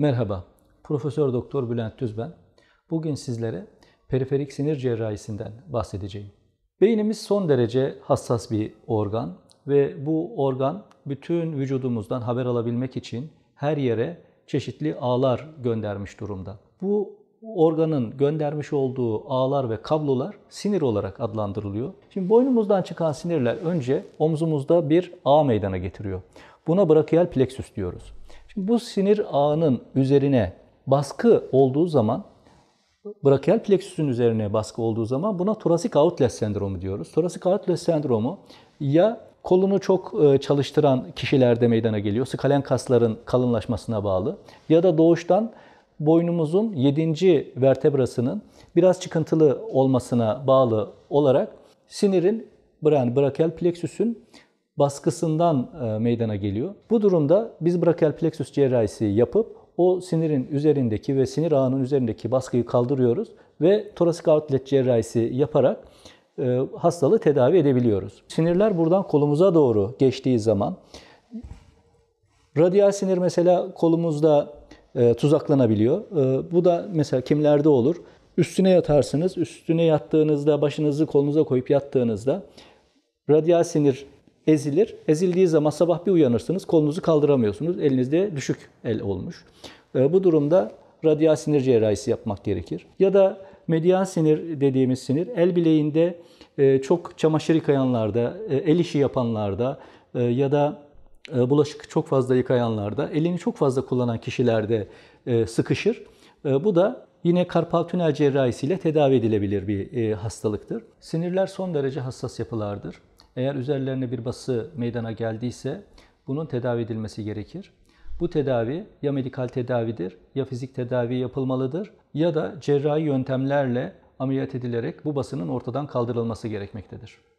Merhaba, Profesör Doktor Bülent Düz ben. Bugün sizlere periferik sinir cerrahisinden bahsedeceğim. Beynimiz son derece hassas bir organ ve bu organ bütün vücudumuzdan haber alabilmek için her yere çeşitli ağlar göndermiş durumda. Bu organın göndermiş olduğu ağlar ve kablolar sinir olarak adlandırılıyor. Şimdi boynumuzdan çıkan sinirler önce omzumuzda bir ağ meydana getiriyor. Buna brachial plexus diyoruz. Şimdi bu sinir ağının üzerine baskı olduğu zaman brakial plexusun üzerine baskı olduğu zaman buna torasik outlet sendromu diyoruz. Torasik outlet sendromu ya kolunu çok e, çalıştıran kişilerde meydana geliyor. Skalen kasların kalınlaşmasına bağlı ya da doğuştan boynumuzun 7. vertebrasının biraz çıkıntılı olmasına bağlı olarak sinirin yani brachial plexus'un baskısından e, meydana geliyor. Bu durumda biz brachial plexus cerrahisi yapıp o sinirin üzerindeki ve sinir ağının üzerindeki baskıyı kaldırıyoruz ve torasik outlet cerrahisi yaparak e, hastalığı tedavi edebiliyoruz. Sinirler buradan kolumuza doğru geçtiği zaman radyal sinir mesela kolumuzda e, tuzaklanabiliyor. Bu da mesela kimlerde olur? Üstüne yatarsınız. Üstüne yattığınızda başınızı kolunuza koyup yattığınızda radyal sinir ezilir. Ezildiği zaman sabah bir uyanırsınız, kolunuzu kaldıramıyorsunuz. Elinizde düşük el olmuş. Ee, bu durumda radyal sinir cerrahisi yapmak gerekir. Ya da median sinir dediğimiz sinir el bileğinde e, çok çamaşır yıkayanlarda, e, el işi yapanlarda e, ya da bulaşık çok fazla yıkayanlarda, elini çok fazla kullanan kişilerde sıkışır. Bu da yine karpal tünel cerrahisiyle tedavi edilebilir bir hastalıktır. Sinirler son derece hassas yapılardır. Eğer üzerlerine bir bası meydana geldiyse bunun tedavi edilmesi gerekir. Bu tedavi ya medikal tedavidir, ya fizik tedavi yapılmalıdır ya da cerrahi yöntemlerle ameliyat edilerek bu basının ortadan kaldırılması gerekmektedir.